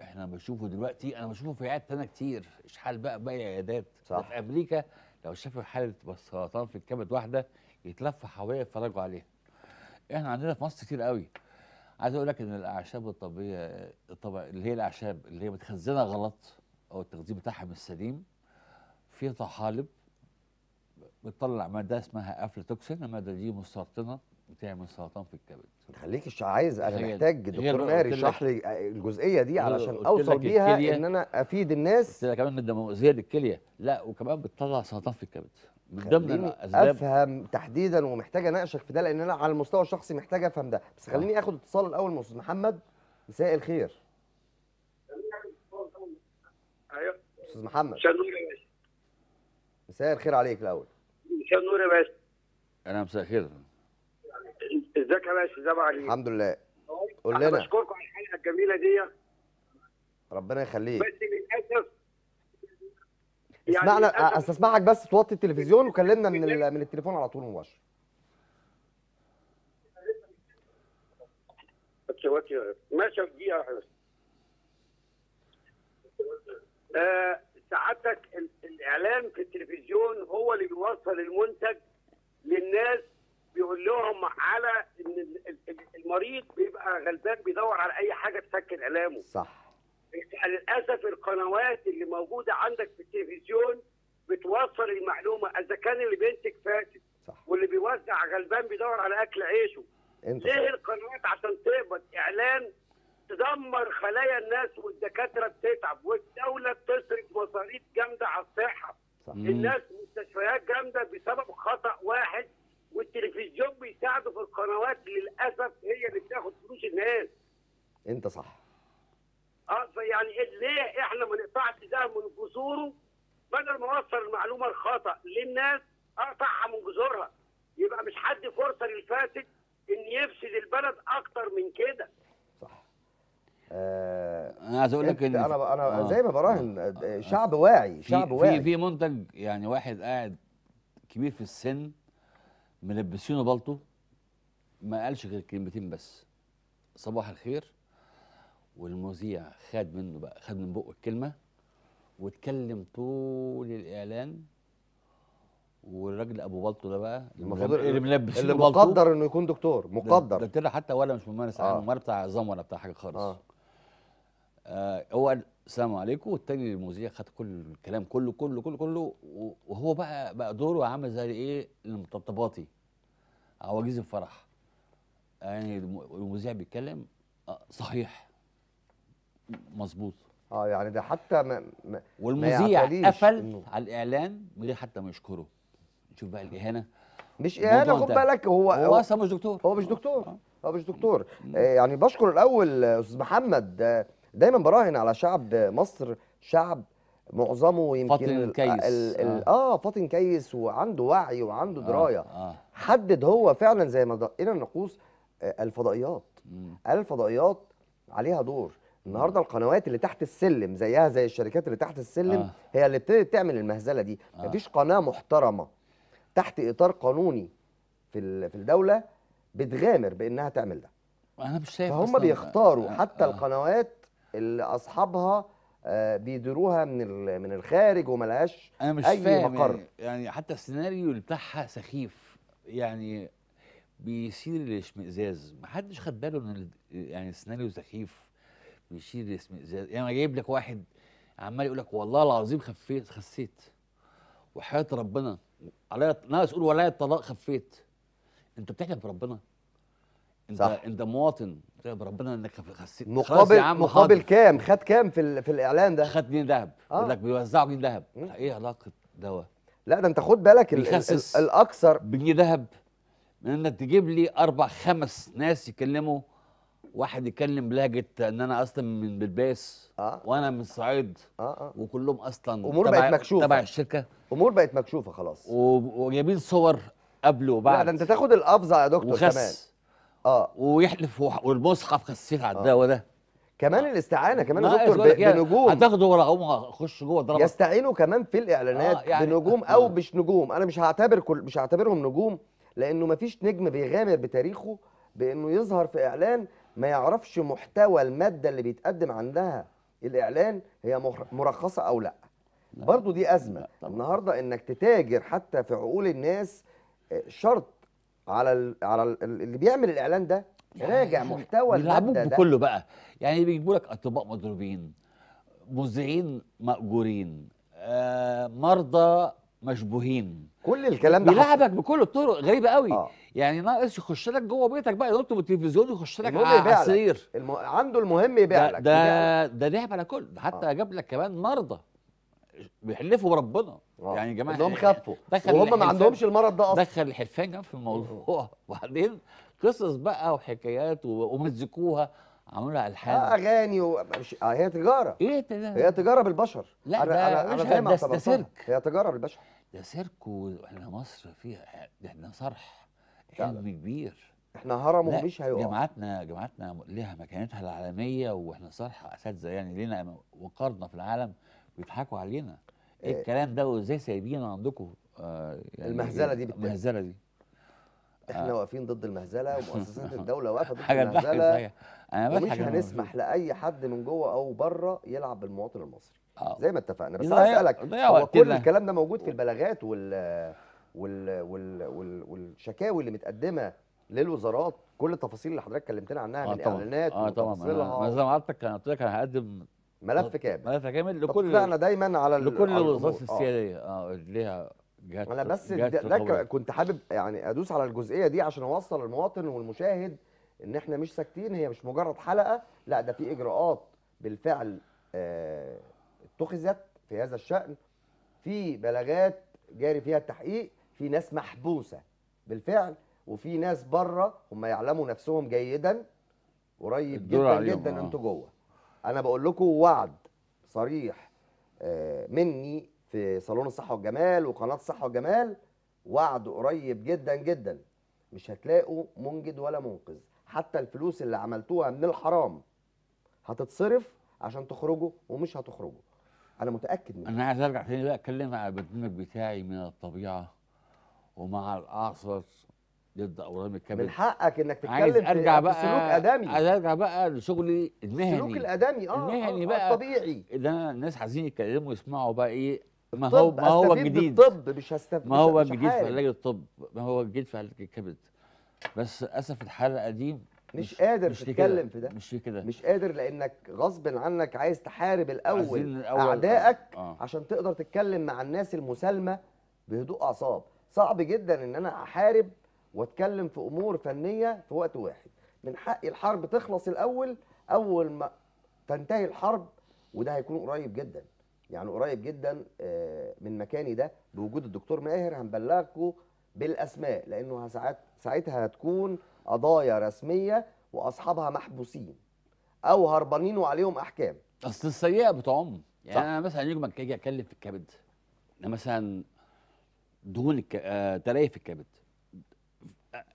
احنا بنشوفه دلوقتي انا بشوفه في عيادات ثانيه كتير اشحال بقى باقي عيادات صح في امريكا لو شافوا حاله سرطان في الكبد واحده يتلف حواليها يتفرجوا عليها احنا عندنا في مصر كتير قوي عايز اقول لك ان الاعشاب الطبيعيه طبعا اللي هي الاعشاب اللي هي متخزنه غلط او التخزين بتاعها مش سليم في طحالب بتطلع ماده اسمها افلاتوكسين الماده دي مسرطنه بتعمل سرطان في الكبد خليك الش... عايز انا محتاج دكتور ماري يشرح لي الجزئيه دي علشان اوصل بيها ان انا افيد الناس كمان ماده مؤذيه للكليه لا وكمان بتطلع سرطان في الكبد من ضمن افهم تحديدا ومحتاج اناقشك في ده لان انا على المستوى الشخصي محتاج افهم ده بس خليني اخد اتصال الاول من استاذ محمد مساء الخير ايوه استاذ محمد مساء النور يا باشا مساء الخير عليك الاول مساء النور يا باشا انا مساء الخير ازيك يا باشا ازيك عليك الحمد لله قول لنا بشكركم على الحلقه الجميله دي ربنا يخليك بس للاسف يعني اسمعنا استسمحك بس توطي التلفزيون وكلمنا من من التليفون على طول مباشر ماشي سعادتك الاعلان في التلفزيون هو اللي بيوصل المنتج للناس بيقول لهم على ان المريض بيبقى غلبان بيدور على اي حاجه تسكن الامه صح للاسف القنوات اللي موجوده عندك في التلفزيون بتوصل المعلومه اذا كان اللي بينتج فاسد واللي بيوزع غلبان بيدور على اكل عيشه انت ليه القنوات عشان تقبض اعلان تدمر خلايا الناس والدكاتره بتتعب والدوله بتصرف مصاريف جامده على الصحه صح. الناس مستشفيات جامده بسبب خطا واحد والتلفزيون بيساعده في القنوات للاسف هي اللي بتاخد فلوس الناس انت صح يعني إيه؟ ليه احنا ما نقطعش ده من جذوره بدل ما اوصل المعلومه الخطا للناس اقطعها من جذورها يبقى مش حد فرصه للفاسد ان يفسد البلد اكتر من كده صح آه انا عايز اقول لك انا انا آه زي ما براهن آه, آه، شعب واعي شعب في واعي في في منتج يعني واحد قاعد كبير في السن ملبسينه بالطو ما قالش غير كلمتين بس صباح الخير والمذيع خد منه بقى خد من بقه الكلمه واتكلم طول الاعلان والراجل ابو بلطو ده بقى المفروض اللي ملبس اللي مقدر انه يكون دكتور مقدر ده طلع حتى ولا مش ممارس آه. عام ولا بتاع عظام ولا بتاع حاجه خالص آه. آه هو قال السلام عليكم والتاني المذيع خد كل الكلام كله كله كله كله وهو بقى بقى دوره عامل زي ايه المطبطباطي عواجيز الفرح يعني المذيع بيتكلم آه صحيح مظبوط اه يعني ده حتى ما ما والمذيع ما قفل إنه. على الاعلان من غير حتى ما يشكره شوف بقى الاهانه مش اهانه خد بالك هو هو اصلا مش دكتور هو مش دكتور آه. هو مش دكتور آه، يعني بشكر الاول استاذ محمد آه، دايما براهن على شعب مصر شعب معظمه يمكن فاطن كيس الـ الـ اه, آه فاطن كيس وعنده وعي وعنده درايه آه. آه. حدد هو فعلا زي ما دقينا النقوص الفضائيات الفضائيات عليها دور النهارده القنوات اللي تحت السلم زيها زي الشركات اللي تحت السلم آه. هي اللي ابتدت تعمل المهزله دي آه. مفيش قناه محترمه تحت اطار قانوني في في الدوله بتغامر بانها تعمل ده انا مش شايف فهم بيختاروا آه. حتى آه. القنوات اللي اصحابها آه بيديروها من من الخارج وملهاش انا مش اي فاهم يعني مقر يعني, يعني حتى السيناريو بتاعها سخيف يعني بيثير الاشمئزاز محدش خد باله ان يعني السيناريو سخيف بيشيل اسم ازاز يعني انا جايب لك واحد عمال يقول لك والله العظيم خفيت خسيت وحياه ربنا عليا ناقص يقول ولاية الطلاق خفيت انت بتحلم بربنا انت صح. انت مواطن طيب ربنا انك خسيت مقابل يا عم مقابل حاضر. كام خد كام في في الاعلان ده خد جنيه ذهب آه. يقول لك بيوزعوا جنيه ذهب ايه علاقه دواء لا ده انت خد بالك ال... ال... الاكثر بجنيه ذهب من انك تجيب لي اربع خمس ناس يكلموا واحد يتكلم بلهجه ان انا اصلا من بلباس آه. وانا من الصعيد آه آه. وكلهم اصلا امور بقت مكشوفه تبع الشركه امور بقت مكشوفه خلاص وجايبين صور قبل وبعد لا ده انت تاخد الافظع يا دكتور وخس. كمان اه ويحلف والمصحف خسيت على الدواء آه. ده كمان الاستعانه كمان يا دكتور بنجوم هتاخده ولا اقوم اخش جوه ضربه يستعينوا كمان في الاعلانات آه يعني بنجوم آه. او مش نجوم انا مش هعتبر كل مش هعتبرهم نجوم لانه مفيش نجم بيغامر بتاريخه بانه يظهر في اعلان ما يعرفش محتوى الماده اللي بيتقدم عندها الاعلان هي مرخصه او لا, لا. برضو دي ازمه النهارده انك تتاجر حتى في عقول الناس آه، شرط على الـ على الـ اللي بيعمل الاعلان ده راجع محتوى بيلعبوك بكله بقى يعني بيجيبوا لك اطباء مضروبين مذيعين ماجورين آه مرضى مشبوهين كل الكلام ده بيلعبك بكل الطرق غريبه قوي آه. يعني ناقص يخش لك جوه بيتك بقى ينط بالتلفزيون يخش لك على السرير الم... عنده المهم يبيع لك ده ده لعب على كل حتى آه. جاب لك كمان مرضى بيحلفوا بربنا آه. يعني يا جماعه انهم خفوا وهم ما عندهمش المرض ده اصلا دخل الحرفان جنب في الموضوع آه. وبعدين قصص بقى وحكايات ومزكوها عملوا عملوا الحان آه اغاني و... مش... آه هي تجاره ايه ده هي تجاره بالبشر لا انا انا, أنا فاهم ده سيرك هي تجاره بالبشر ده سيركو احنا مصر فيها ده احنا صرح حلم كبير احنا هرم ومش هيقع جامعاتنا جامعاتنا ليها مكانتها العالميه واحنا صرح اساتذه يعني لنا وقارنا في العالم بيضحكوا علينا إيه, ايه الكلام ده وازاي سايبينه عندكم آه يعني المهزله دي بالتالي المهزله دي احنا آه. واقفين ضد المهزله ومؤسسات الدوله واقفه ضد المهزله انا ومش هنسمح لاي حد من جوه او بره يلعب بالمواطن المصري آه. زي ما اتفقنا بس عايز اسالك هو كل الكلام ده موجود في البلاغات وال وال وال, وال... والشكاوي اللي متقدمه للوزارات كل التفاصيل اللي حضرتك كلمتنا عنها من آه، طبعًا. اعلانات اه طبعا انا زي ما حضرتك قلت لك انا هقدم ملف كامل ملف كامل لكل اتفقنا دايما على لكل الوزارات آه. السياديه اه ليها جهات انا بس ده, ده كنت حابب يعني ادوس على الجزئيه دي عشان اوصل المواطن والمشاهد ان احنا مش ساكتين هي مش مجرد حلقه لا ده في اجراءات بالفعل آه اتخذت في هذا الشأن في بلاغات جاري فيها التحقيق في ناس محبوسة بالفعل وفي ناس بره هم يعلموا نفسهم جيدا قريب جدا جدا آه. انتوا جوه انا بقول لكم وعد صريح آه، مني في صالون الصحه والجمال وقناه الصحه والجمال وعد قريب جدا جدا مش هتلاقوا منجد ولا منقذ حتى الفلوس اللي عملتوها من الحرام هتتصرف عشان تخرجوا ومش هتخرجوا انا متاكد منه انا عايز ارجع تاني بقى اتكلم على البرنامج بتاعي من الطبيعه ومع الاعصر ضد اورام الكبد من حقك انك تتكلم عايز ارجع في بقى سلوك ادمي عايز ارجع بقى لشغلي المهني السلوك الادمي اه المهني آه بقى الطبيعي اللي انا الناس عايزين يتكلموا يسمعوا بقى ايه ما هو ما هو جديد الطب مش هستفيد ما هو جديد في علاج الطب ما هو جديد في علاج الكبد بس للاسف الحلقه دي مش, قادر مش تتكلم في ده مش كده مش قادر لانك غصب عنك عايز تحارب الاول الأول آه، اعدائك آه. عشان تقدر تتكلم مع الناس المسالمه بهدوء اعصاب صعب جدا ان انا احارب واتكلم في امور فنيه في وقت واحد من حقي الحرب تخلص الاول اول ما تنتهي الحرب وده هيكون قريب جدا يعني قريب جدا آه، من مكاني ده بوجود الدكتور ماهر هنبلغكم بالاسماء لانه ساعات ساعتها هتكون قضايا رسميه واصحابها محبوسين او هربانين وعليهم احكام اصل السيئه بتعم يعني انا مثلا يوم اجي اتكلم في الكبد انا مثلا دهون الك... آه... تلاقي في الكبد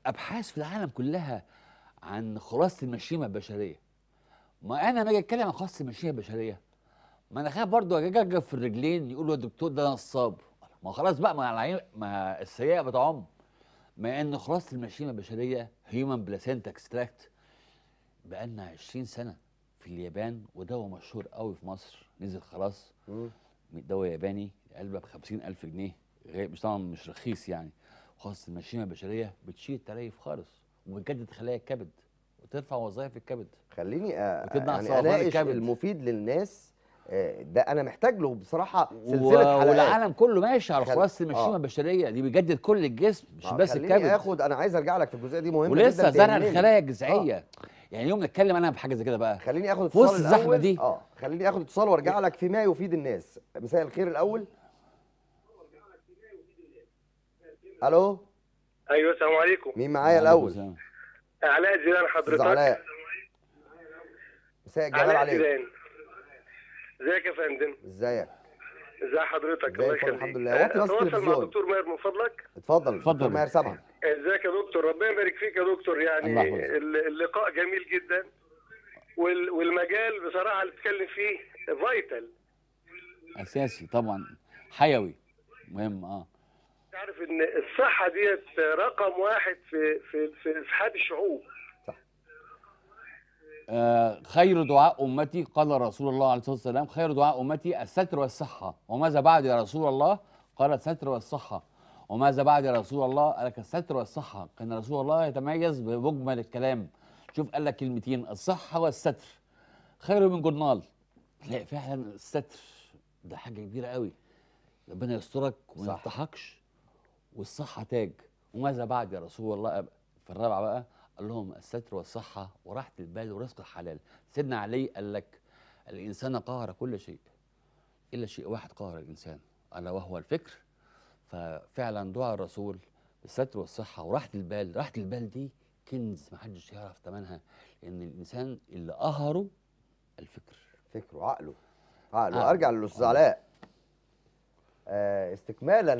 ابحاث في العالم كلها عن خلاصه المشيمه البشريه ما انا لما اجي اتكلم عن خلاصه المشيمه البشريه ما انا خايف برضه اجي في الرجلين يقولوا يا دكتور ده نصاب ما خلاص بقى ما العين ما السيئه بتعم مع ان خلاصه المشيمه البشريه هيومن بلاسينتا اكستراكت بقالنا 20 سنه في اليابان ودواء مشهور قوي في مصر نزل خلاص دواء ياباني علبه ب 50000 جنيه غير مش طبعا مش رخيص يعني خاصة المشيمة البشرية بتشيل التليف خالص وبتجدد خلايا الكبد وترفع وظائف الكبد خليني أ... يعني الكبد. المفيد للناس آه، ده انا محتاج له بصراحه سلسله و... حلقات والعالم كله ماشي على خلاص المشيمه آه. البشريه دي بيجدد كل الجسم مش آه بس الكبد اخد انا عايز ارجع لك في الجزئيه دي مهمه ولسه زرع الخلايا الجذعيه آه. يعني يوم نتكلم انا بحاجه زي كده بقى خليني اخد اتصال الزحمه دي اه خليني اخد اتصال وارجع لك فيما يفيد الناس مساء الخير الاول الو ايوه السلام عليكم مين معايا الاول علاء زيدان حضرتك علاء مساء الجمال عليك ازيك يا فندم ازيك ازي حضرتك الله يخليك الحمد لله وقت بس التلفزيون مع دكتور ماهر من فضلك اتفضل اتفضل ماهر سبعه ازيك يا دكتور ربنا يبارك فيك يا دكتور يعني اللقاء جميل جدا والمجال بصراحه اللي بتتكلم فيه فايتال اساسي طبعا حيوي مهم اه تعرف ان الصحه ديت رقم واحد في في في, في حياه الشعوب آه، خير دعاء أمتي قال رسول الله عليه الصلاة والسلام خير دعاء أمتي الستر والصحة وماذا بعد يا رسول الله قال الستر والصحة وماذا بعد يا رسول الله قال لك الستر والصحة كان رسول الله يتميز بمجمل الكلام شوف قال لك كلمتين الصحة والستر خير من جرنال لا فعلا الستر ده حاجة كبيرة قوي ربنا يسترك وما يفتحكش والصحة تاج وماذا بعد يا رسول الله في الرابعة بقى قال لهم الستر والصحة وراحة البال ورزق الحلال سيدنا علي قال لك الإنسان قهر كل شيء إلا شيء واحد قهر الإنسان ألا وهو الفكر ففعلا دعاء الرسول بالستر والصحة وراحة البال راحة البال دي كنز محدش يعرف ثمنها لأن الإنسان اللي قهره الفكر فكره عقله عقله أرجع للأستاذ علاء آه، استكمالا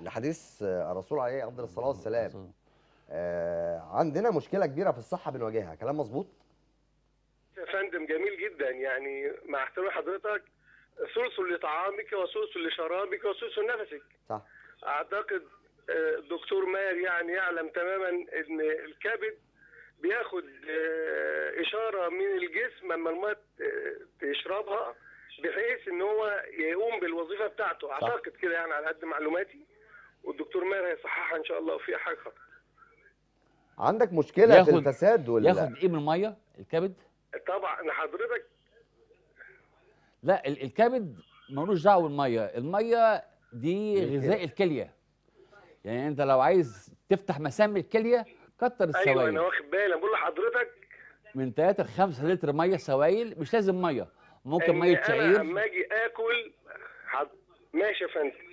لحديث الرسول عليه أفضل الصلاة والسلام آه، عندنا مشكله كبيره في الصحه بنواجهها كلام مظبوط يا فندم جميل جدا يعني مع احترام حضرتك ثلث لطعامك وثلث لشرابك وثلث لنفسك صح اعتقد الدكتور آه، ماهر يعني يعلم تماما ان الكبد بياخد آه، اشاره من الجسم لما الميه تشربها بحيث ان هو يقوم بالوظيفه بتاعته اعتقد كده يعني على قد معلوماتي والدكتور ماهر هيصححها ان شاء الله وفي حاجه خطأ عندك مشكله في الفساد ولا ياخد ايه من الميه الكبد طبعا حضرتك لا الكبد ملوش دعوه بالميه الميه دي غذاء الكليه يعني انت لو عايز تفتح مسام الكليه كتر السوائل ايوه انا واخد بالي بقول لحضرتك من 3 ل 5 لتر ميه سوائل مش لازم ميه ممكن يعني ميه شعير لما اجي اكل حض... ماشي يا فندم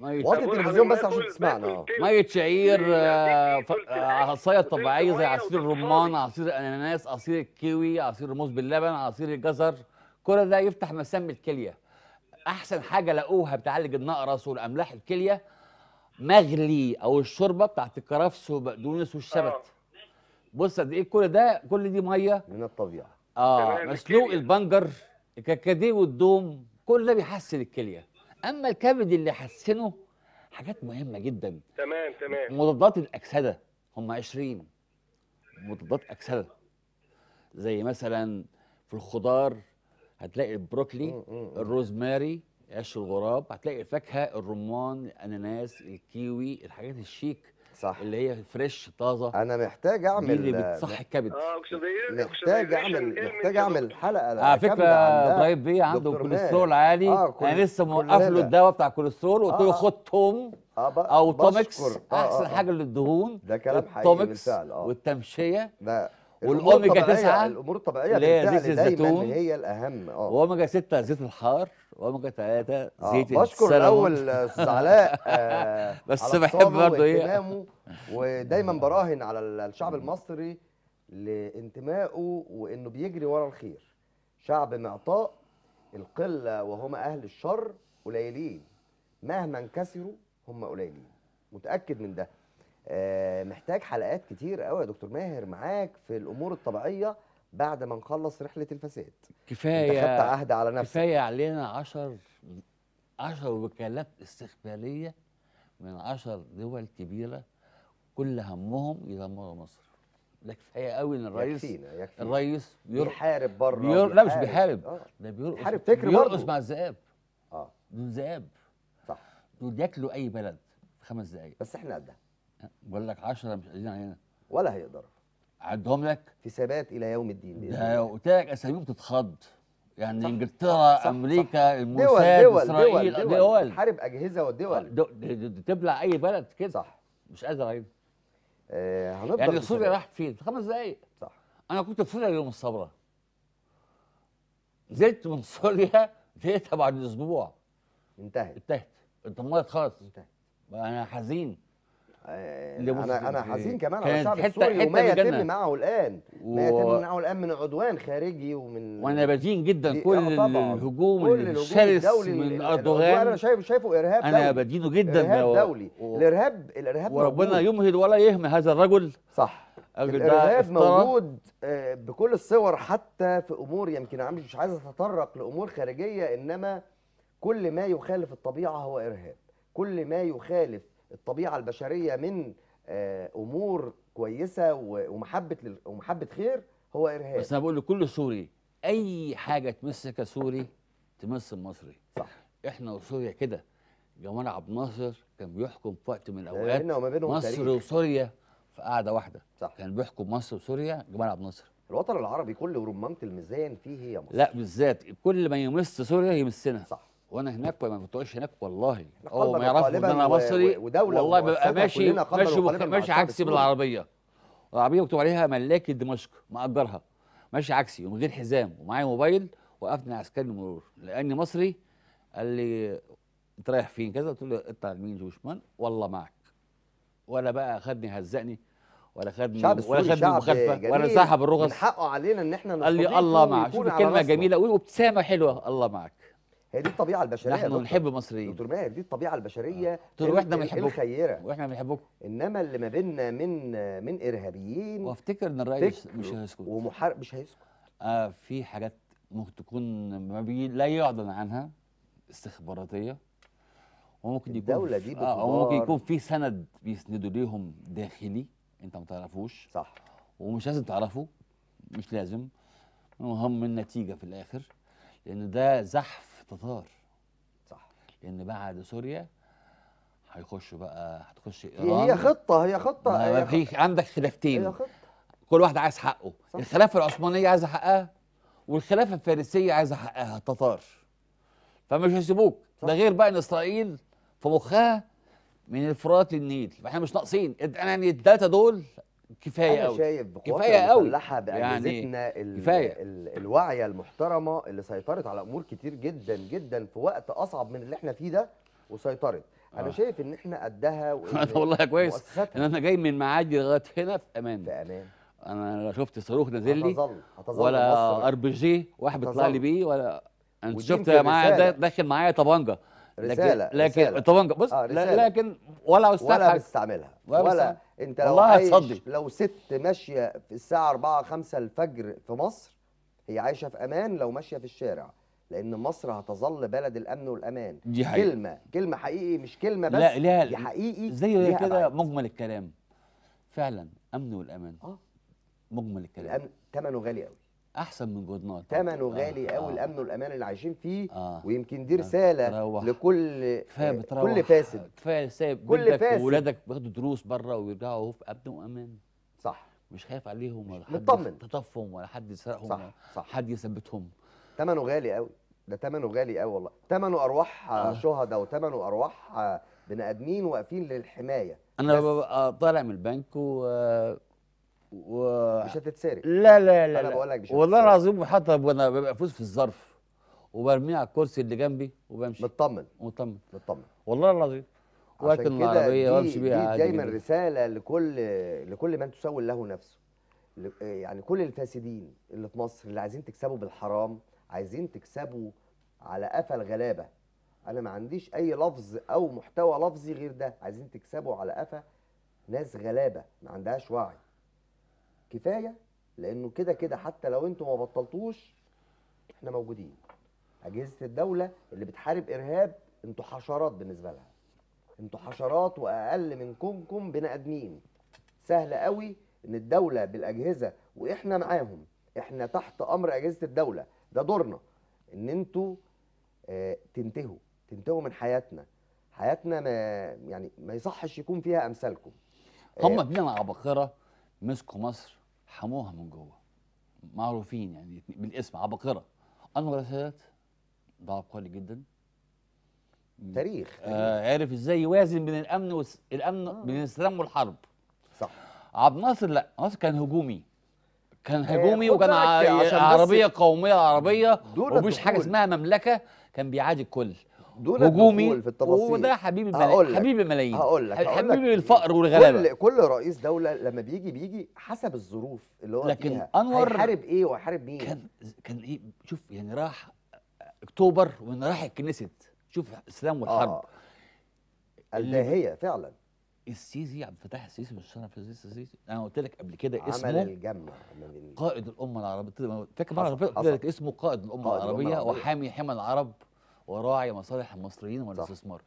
وقت التلفزيون بس عشان تسمعنا ميه آه. شعير آه، آه، عصايه طبيعيه زي عصير الرمان عصير الاناناس عصير الكيوي عصير الموز باللبن عصير الجزر كل ده يفتح مسام الكليه احسن حاجه لقوها بتعالج النقرس والاملاح الكليه مغلي او الشوربه بتاعت الكرفس وبقدونس والشبت بص قد ايه كل ده كل دي ميه من الطبيعه اه مسلوق البنجر الكاكاديه والدوم كل ده بيحسن الكليه اما الكبد اللي حسنه حاجات مهمه جدا تمام تمام مضادات الاكسده هم 20 مضادات اكسده زي مثلا في الخضار هتلاقي البروكلي الروزماري قش الغراب هتلاقي الفاكهه الرمان الاناناس الكيوي الحاجات الشيك صح اللي هي فريش طازه انا محتاج اعمل اللي بتصحي الكبد اه محتاج اعمل محتاج اعمل حلقه على فكره طيب بيه عنده كوليسترول عالي آه انا لسه موقف له الدواء بتاع الكوليسترول وقلت له آه، آه. خد توم آه، او تومكس احسن حاجه للدهون ده كلام حقيقي بالفعل اه والتمشيه ده والاوميجا 9 الامور الطبيعيه اللي هي زيت الزيتون اللي هي الاهم اه واوميجا 6 زيت الحار واوميجا 3 آه. زيت آه. بشكر الاول استاذ علاء آه بس بحب برضه ايه ودايما براهن على الشعب المصري لانتمائه وانه بيجري ورا الخير شعب معطاء القله وهم اهل الشر قليلين مهما انكسروا هم قليلين متاكد من ده آه، محتاج حلقات كتير قوي يا دكتور ماهر معاك في الامور الطبيعيه بعد ما نخلص رحله الفساد كفايه انت خدت عهد على نفسك كفايه علينا 10 10 وكالات استخباريه من 10 دول كبيره كل همهم يدمروا مصر ده كفايه قوي ان الرئيس يكفينا يكفينا. الرئيس بير... بيحارب بره بيور... لا مش بيحارب آه. ده بيرقص بيحارب فكر بيرقص مع الذئاب اه دول ذئاب صح دول ياكلوا اي بلد في خمس دقائق بس احنا قدها بقول لك 10 مش قادرين علينا ولا هيقدروا عدهم لك في ثبات الى يوم الدين ده قلت لك اساميهم بتتخض يعني صح انجلترا صح امريكا الموساد اسرائيل دول, حارب اجهزه ودول تبلع اي بلد كده صح مش قادر علينا آه يعني سوريا راحت فين؟ خمس دقائق صح انا كنت في سوريا اليوم الصبره نزلت من سوريا لقيتها بعد اسبوع انتهت انتهت اتدمرت خلاص انتهت انا حزين آه، انا انا حزين إيه. كمان على الشعب السوري وما يتم معه الان و... ما يتم معه الان من عدوان خارجي ومن وانا بزين جدا آه، كل الهجوم الشرس من يعني اردوغان انا شايفه شايفه ارهاب انا بدينه جدا ارهاب دولي و... الارهاب الارهاب وربنا موجود. يمهل ولا يهمل هذا الرجل صح الارهاب موجود آه، بكل الصور حتى في امور يمكن انا مش عايز اتطرق لامور خارجيه انما كل ما يخالف الطبيعه هو ارهاب كل ما يخالف الطبيعه البشريه من آه، امور كويسه ومحبه ومحبه خير هو ارهاب بس انا بقول لكل سوري اي حاجه تمسك سوري تمس المصري صح احنا وسوريا كده جمال عبد الناصر كان بيحكم في وقت من الاوقات مصر وسوريا في قاعده واحده صح. كان بيحكم مصر وسوريا جمال عبد الناصر الوطن العربي كله ورمانه الميزان فيه هي مصر لا بالذات كل ما يمس سوريا يمسنا صح وانا هناك وما كنتش هناك والله هو ما يعرفش ان انا مصري ودولة والله ببقى ماشي ماشي ماشي عكسي بالعربيه العربيه مكتوب عليها ملاك دمشق مأجرها ماشي عكسي ومن غير حزام ومعايا موبايل وقفني عسكري المرور لاني مصري قال لي انت رايح فين كذا قلت له اطلع جوش مان والله معك ولا بقى خدني هزقني ولا خدني ولا خدني مخالفه ولا سحب الرخص من حقه علينا ان احنا قال لي الله معك شوف كلمه جميله قوي وابتسامه حلوه الله معك هي دي الطبيعه البشريه نحن بنحب مصريين دكتور ماهر دي الطبيعه البشريه آه. دكتور واحنا بنحبكم الخيره واحنا بنحبكم انما اللي ما بيننا من من ارهابيين وافتكر ان الراي مش هيسكت ومحارب مش هيسكت آه في حاجات ممكن تكون ما بي لا يعلن عنها استخباراتيه وممكن يكون الدولة دي آه ممكن يكون في سند بيسندوا ليهم داخلي انت ما تعرفوش صح ومش لازم تعرفه مش لازم المهم النتيجه في الاخر لان ده زحف التتار صح لان بعد سوريا هيخشوا بقى هتخش ايران هي خطه هي خطه ما في عندك خلافتين هي خطه كل واحد عايز حقه صح. الخلافه العثمانيه عايزه حقها والخلافه الفارسيه عايزه حقها التتار فمش هيسيبوك ده غير بقى ان اسرائيل في مخها من الفرات للنيل فاحنا مش ناقصين يعني الثلاثه دول كفايه قوي شايف كفايه قوي باجهزتنا يعني كفايه الواعيه المحترمه اللي سيطرت على امور كتير جدا جدا في وقت اصعب من اللي احنا فيه ده وسيطرت انا آه. شايف ان احنا قدها انا والله كويس ان انا جاي من معادي لغايه هنا في امان في امان انا لا شفت صاروخ نازل لي ولا ار بي جي واحد بيطلع لي بيه ولا انت شفت معايا داخل معايا طبنجه رساله لكن, لكن طبنجه بص آه رسالة. لكن ولا استعملها ولا بستعملها ولا, ولا انت لو عايش هتصدي. لو ست ماشيه في الساعه 4 5 الفجر في مصر هي عايشه في امان لو ماشيه في الشارع لان مصر هتظل بلد الامن والامان دي حقيقة. كلمه كلمه حقيقي مش كلمه بس لا لا دي حقيقي زي كده مجمل الكلام فعلا امن والامان اه مجمل الكلام الامن ثمنه غالي قوي احسن من جودنار ثمنه آه، غالي قوي آه. الامن والامان اللي عايشين فيه آه. ويمكن دي آه. رساله روح. لكل كفايه بتروح كل فاسد كفايه سايب كل فاسد واولادك بياخدوا دروس بره ويرجعوا في امن وامان صح مش خايف عليهم ولا حد تطفهم ولا حد يسرقهم صح صح حد يثبتهم ثمنه غالي قوي ده ثمنه غالي قوي والله ثمنه ارواح آه. شهداء وثمنه ارواح بني ادمين واقفين للحمايه انا طالع من البنك و و... مش هتتسرق لا لا لا انا بقول لك مش والله العظيم حتى وانا ببقى فوز في الظرف وبرميها على الكرسي اللي جنبي وبمشي مطمن مطمن مطمن والله العظيم ولكن العربيه وامشي بيها دي دايما جدا. رساله لكل لكل من تسول له نفسه آه، يعني كل الفاسدين اللي في مصر اللي عايزين تكسبوا بالحرام عايزين تكسبوا على قفا الغلابه انا ما عنديش اي لفظ او محتوى لفظي غير ده عايزين تكسبوا على قفا ناس غلابه ما عندهاش وعي كفايه لانه كده كده حتى لو انتوا ما بطلتوش احنا موجودين اجهزه الدوله اللي بتحارب ارهاب انتوا حشرات بالنسبه لها انتوا حشرات واقل منكمكم بني ادمين سهل قوي ان الدوله بالاجهزه واحنا معاهم احنا تحت امر اجهزه الدوله ده دورنا ان انتوا آه، تنتهوا تنتهوا من حياتنا حياتنا ما يعني ما يصحش يكون فيها امثالكم هم اه عبقره العباقره مسكوا مصر حموها من جوه معروفين يعني بالاسم عباقره انور السادات ده عبقري جدا تاريخ آه عارف ازاي يوازن بين الامن والس... الامن آه. بين السلام والحرب صح عبد الناصر لا ناصر كان هجومي كان آه، هجومي وكان عربيه قوميه عربيه ومفيش حاجه اسمها مملكه كان بيعادي الكل دون هجومي في التفاصيل وده حبيب الملايين حبيب الملايين هقول لك حبيب الفقر والغلابه كل كل رئيس دوله لما بيجي بيجي حسب الظروف اللي هو لكن فيها انور هيحارب ايه وهيحارب مين كان كان ايه شوف يعني راح اكتوبر وانا راح الكنيست شوف الاسلام والحرب آه. هي فعلا السيسي عبد الفتاح السيسي مش انا في السيسي السيسي انا قلت لك قبل كده اسمه عمل الجمع قائد الامه العربيه فاكر مره قلت لك اسمه قائد الامه قائد العربيه وحامي حمى العرب وراعي مصالح المصريين والاستثمار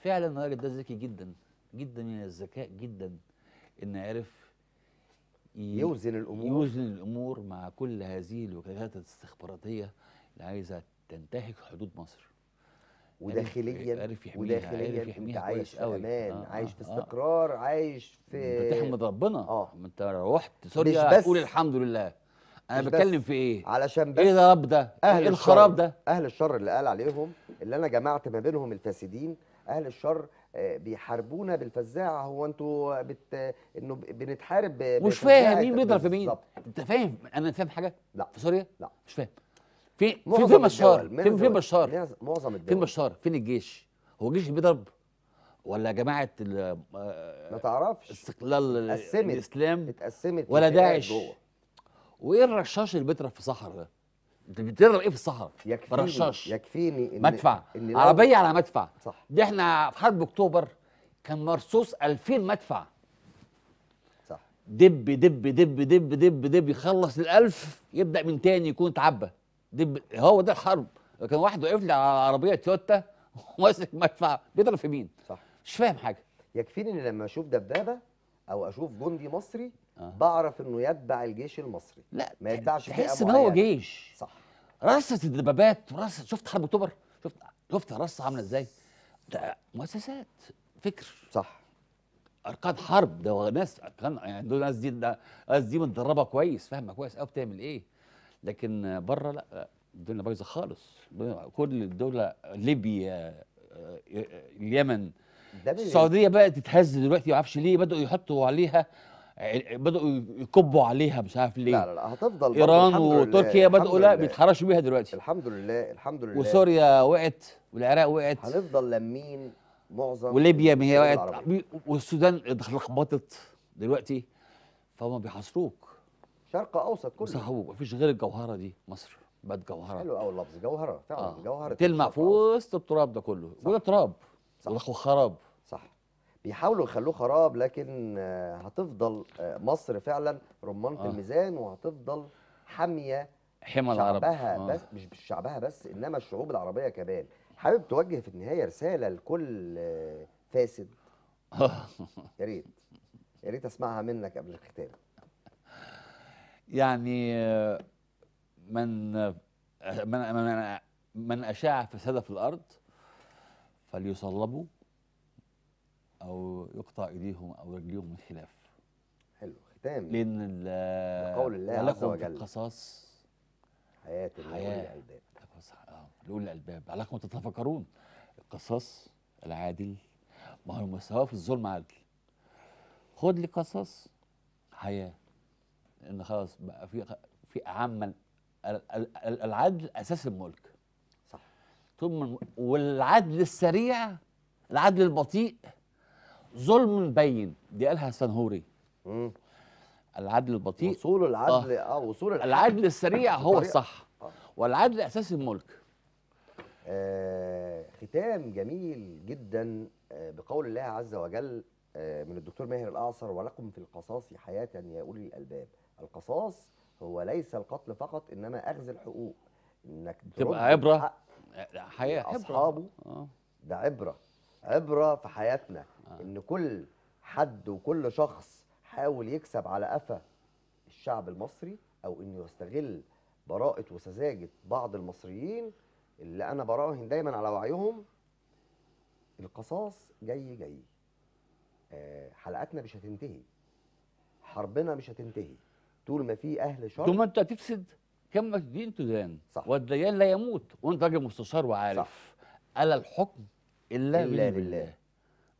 فعلا الراجل ده ذكي جدا جدا من الذكاء جدا ان عرف يوزن الامور يوزن الامور مع كل هذه الوكالات الاستخباراتيه اللي عايزه تنتهك حدود مصر وداخليا عارف يحميها وداخليا عارف يحميها انت عايش في امان آه عايش في استقرار آه, آه. عايش في انت تحمد ربنا اه انت رحت سوريا تقول الحمد لله انا بتكلم في ايه علشان إيه بس ايه ده رب ده اهل إيه الخراب ده اهل الشر اللي قال عليهم اللي انا جمعت ما بينهم الفاسدين اهل الشر آه، بيحاربونا بالفزاعه هو انتوا بت... انه بنتحارب مش فاهم مين بيضرب في مين انت فاهم انا فاهم حاجه لا في سوريا لا مش فاهم في فين فين بشار فين في بشار معظم الدول فين بشار فين الجيش هو الجيش بيضرب ولا جماعه آه، ما تعرفش استقلال الاسلام اتقسمت ولا داعش جوه. وايه الرشاش اللي بيضرب في الصحراء ده؟ انت بتضرب ايه في الصحراء؟ يكفيني رشاش يكفيني إن مدفع إن عربيه على مدفع صح دي احنا في حرب اكتوبر كان مرصوص 2000 مدفع صح دب دب دب دب دب دب يخلص ال1000 يبدا من تاني يكون اتعبى دب هو ده الحرب كان واحد واقف لي على عربيه تويوتا وماسك مدفع بيضرب في مين؟ صح مش فاهم حاجه يكفيني ان لما اشوف دبابه او اشوف جندي مصري آه. بعرف انه يتبع الجيش المصري لا ما يتبعش تحس ان هو جيش صح رصه الدبابات ورصه شفت حرب اكتوبر شفت شفت رصة عامله ازاي ده مؤسسات فكر صح اركان حرب ده ناس اركان يعني دول ناس دي ناس دي متدربه كويس فاهمه كويس قوي بتعمل ايه لكن بره لا, لا الدنيا بايظه خالص كل الدوله ليبيا آه، آه، اليمن السعوديه بقى تتهز دلوقتي ما اعرفش ليه بداوا يحطوا عليها يعني بدأوا يكبوا عليها مش عارف ليه لا لا لا هتفضل ايران وتركيا بدأوا لا بيتحرشوا بيها دلوقتي الحمد لله الحمد لله وسوريا وقعت والعراق وقعت هنفضل لمين معظم وليبيا ما هي وقعت والسودان اتلخبطت دلوقتي فهم بيحاصروك شرق اوسط كله سحبوك مفيش غير الجوهره دي مصر بقت جوهره حلو قوي اللفظ جوهره فعلا آه. جوهره تلمع في وسط التراب ده كله وده تراب وخراب بيحاولوا يخلوه خراب لكن آه، هتفضل آه، مصر فعلا رمانه آه. الميزان وهتفضل حاميه حمى العرب آه. بس مش شعبها بس انما الشعوب العربيه كمان حابب توجه في النهايه رساله لكل آه، فاسد يا ريت يا ريت اسمعها منك قبل الختام يعني من من من, من اشاع فساد في الارض فليصلبوا او يقطع ايديهم او رجليهم من الخلاف حلو ختام لان قول الله عز وجل القصاص حياه حياه الباب اه لاولي الالباب لعلكم تتفكرون القصاص العادل ما هو مستواه في الظلم عادل خد لي قصاص حياه لان خلاص بقى في في اعم العدل اساس الملك صح ثم والعدل السريع العدل البطيء ظلم بين دي قالها سنهوري العدل البطيء وصول العدل اه, آه وصول العدل, العدل السريع هو الصح آه. والعدل اساس الملك آه ختام جميل جدا آه بقول الله عز وجل آه من الدكتور ماهر الاعصر ولكم في القصاص حياه يا اولي الالباب القصاص هو ليس القتل فقط انما اخذ الحقوق انك تبقى عبره حياه اصحابه آه. ده عبره عبره في حياتنا آه. ان كل حد وكل شخص حاول يكسب على قفا الشعب المصري او انه يستغل براءه وسذاجه بعض المصريين اللي انا براهن دايما على وعيهم القصاص جاي جاي آه حلقاتنا مش هتنتهي حربنا مش هتنتهي طول ما في اهل شر طول ما انت هتفسد كم الدين تدان صح والديان لا يموت وانت راجل مستشار وعارف صح. الا الحكم الا, إلا لله, لله.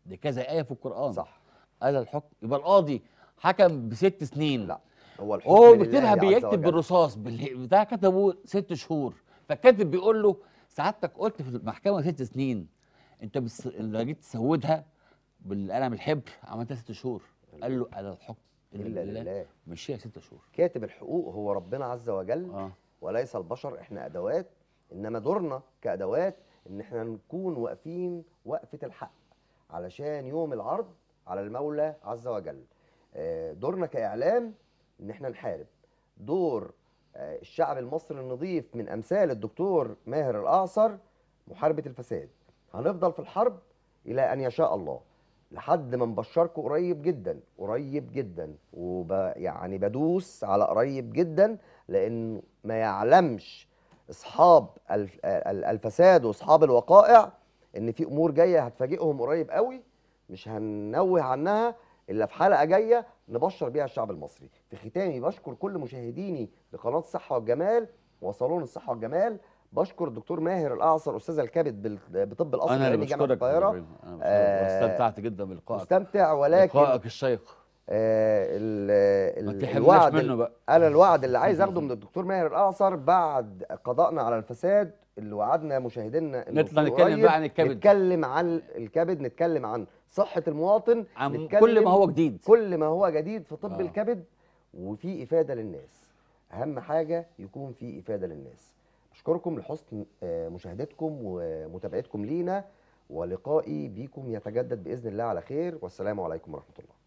دي كذا آية في القرآن صح قال الحكم يبقى القاضي حكم بست سنين لا هو الحكم هو بيكتبها بيكتب بالرصاص بتاع كتبه ست شهور فالكاتب بيقول له سعادتك قلت في المحكمة ست سنين أنت بس... لو جيت تسودها بالقلم الحبر عملتها ست شهور قال له على الحكم إلا لله مشيها ست شهور كاتب الحقوق هو ربنا عز وجل آه. وليس البشر احنا أدوات إنما دورنا كأدوات إن احنا نكون واقفين وقفة الحق علشان يوم العرض على المولى عز وجل آه، دورنا كاعلام ان احنا نحارب دور آه، الشعب المصري النظيف من امثال الدكتور ماهر الاعصر محاربه الفساد هنفضل في الحرب الى ان يشاء الله لحد ما نبشركم قريب جدا قريب جدا وب يعني بدوس على قريب جدا لان ما يعلمش اصحاب آه، الفساد واصحاب الوقائع ان في امور جايه هتفاجئهم قريب قوي مش هننوه عنها الا في حلقه جايه نبشر بيها الشعب المصري في ختامي بشكر كل مشاهديني لقناه الصحه والجمال وصالون الصحه والجمال بشكر الدكتور ماهر الاعصر استاذ الكبد بطب الاصل انا اللي بشكرك القاهره آه، استمتعت جدا بلقائك استمتع ولكن لقائك الشيق آه الوعد منه بقى. انا الوعد اللي عايز اخده من الدكتور ماهر الاعصر بعد قضائنا على الفساد اللي وعدنا مشاهدينا نطلع نتكلم بقى عن الكبد نتكلم عن الكبد نتكلم عن صحه المواطن عن كل ما هو جديد كل ما هو جديد في طب آه. الكبد وفي افاده للناس اهم حاجه يكون في افاده للناس اشكركم لحسن آه، مشاهدتكم ومتابعتكم لينا ولقائي بكم يتجدد باذن الله على خير والسلام عليكم ورحمه الله